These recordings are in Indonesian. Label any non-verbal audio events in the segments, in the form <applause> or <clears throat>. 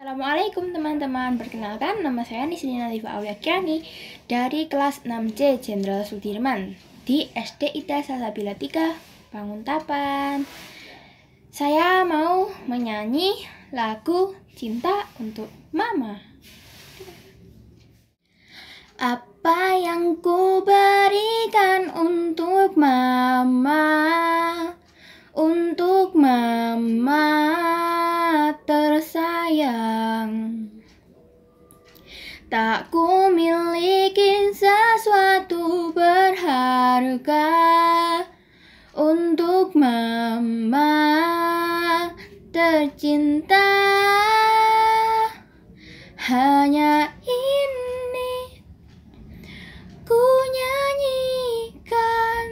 Assalamualaikum teman-teman, perkenalkan nama saya Nisrina Liva Aulia Kiani dari kelas 6C Jenderal Sudirman di SD Ita Salabila 3 Tapan Saya mau menyanyi lagu Cinta untuk Mama. Apa yang ku beri Tak ku miliki sesuatu berharga Untuk mama tercinta Hanya ini ku nyanyikan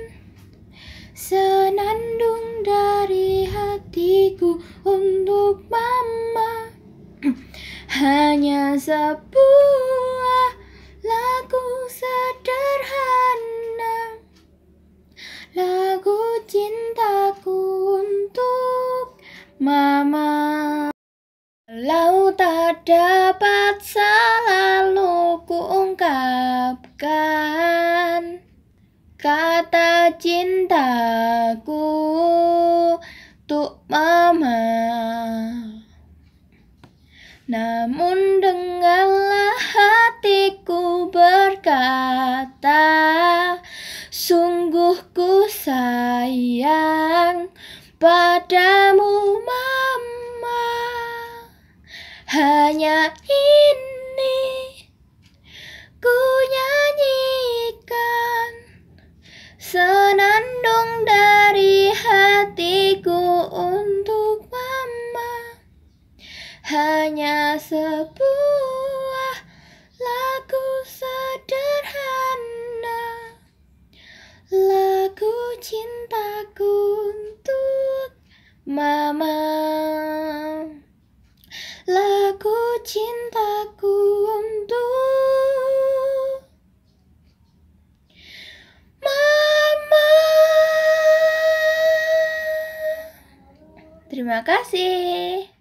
Senandung dari hatiku untuk mama <clears throat> Hanya sepuluh Mama Lau tak dapat selalu kuungkapkan Kata cintaku tuh mama Namun dengarlah hatiku berkata Sungguh ku sayang pada dunia ini ku nyanyikan senandung dari hatiku untuk mama hanya sebuah lagu sederhana lagu cintaku untuk mama lagu cintaku untuk Mama. Terima kasih.